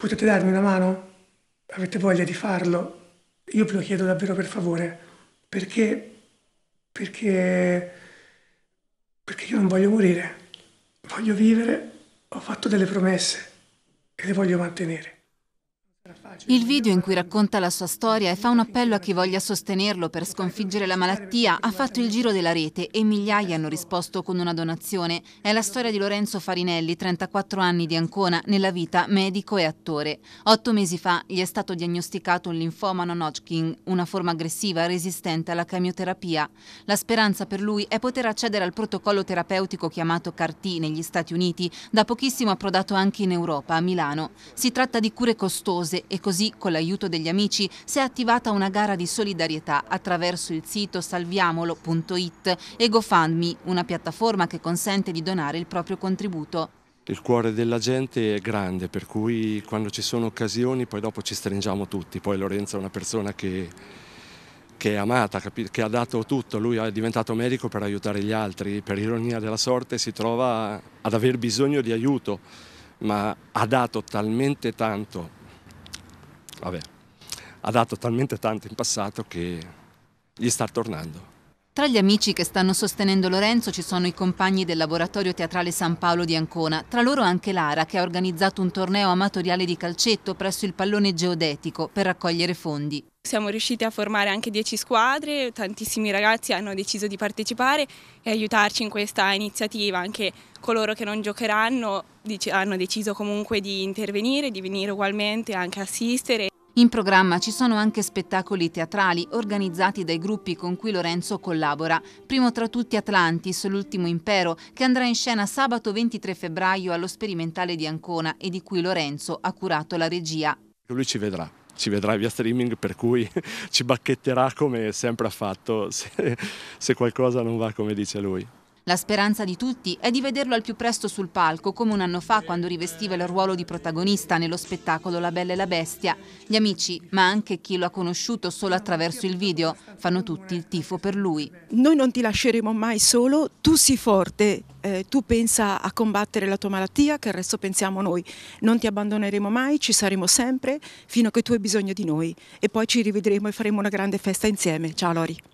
potete darmi una mano? Avete voglia di farlo? Io ve lo chiedo davvero per favore, perché, perché, perché io non voglio morire, voglio vivere, ho fatto delle promesse e le voglio mantenere. Il video in cui racconta la sua storia e fa un appello a chi voglia sostenerlo per sconfiggere la malattia ha fatto il giro della rete e migliaia hanno risposto con una donazione. È la storia di Lorenzo Farinelli, 34 anni di Ancona, nella vita medico e attore. Otto mesi fa gli è stato diagnosticato un linfoma non Hodgkin, una forma aggressiva resistente alla chemioterapia. La speranza per lui è poter accedere al protocollo terapeutico chiamato CAR-T negli Stati Uniti, da pochissimo approdato anche in Europa, a Milano. Si tratta di cure costose e costose Così, con l'aiuto degli amici, si è attivata una gara di solidarietà attraverso il sito salviamolo.it e GoFundMe, una piattaforma che consente di donare il proprio contributo. Il cuore della gente è grande, per cui quando ci sono occasioni poi dopo ci stringiamo tutti. Poi Lorenzo è una persona che, che è amata, che ha dato tutto, lui è diventato medico per aiutare gli altri, per ironia della sorte si trova ad aver bisogno di aiuto, ma ha dato talmente tanto vabbè, ha dato talmente tanto in passato che gli sta tornando. Tra gli amici che stanno sostenendo Lorenzo ci sono i compagni del laboratorio teatrale San Paolo di Ancona, tra loro anche Lara che ha organizzato un torneo amatoriale di calcetto presso il pallone geodetico per raccogliere fondi. Siamo riusciti a formare anche 10 squadre, tantissimi ragazzi hanno deciso di partecipare e aiutarci in questa iniziativa, anche coloro che non giocheranno hanno deciso comunque di intervenire, di venire ugualmente anche a assistere. In programma ci sono anche spettacoli teatrali organizzati dai gruppi con cui Lorenzo collabora, primo tra tutti Atlantis, l'ultimo impero, che andrà in scena sabato 23 febbraio allo sperimentale di Ancona e di cui Lorenzo ha curato la regia. Lui ci vedrà, ci vedrà via streaming per cui ci bacchetterà come sempre ha fatto se, se qualcosa non va come dice lui. La speranza di tutti è di vederlo al più presto sul palco, come un anno fa quando rivestiva il ruolo di protagonista nello spettacolo La Bella e la Bestia. Gli amici, ma anche chi lo ha conosciuto solo attraverso il video, fanno tutti il tifo per lui. Noi non ti lasceremo mai solo, tu sii forte, eh, tu pensa a combattere la tua malattia, che il resto pensiamo noi. Non ti abbandoneremo mai, ci saremo sempre, fino a che tu hai bisogno di noi. E poi ci rivedremo e faremo una grande festa insieme. Ciao Lori.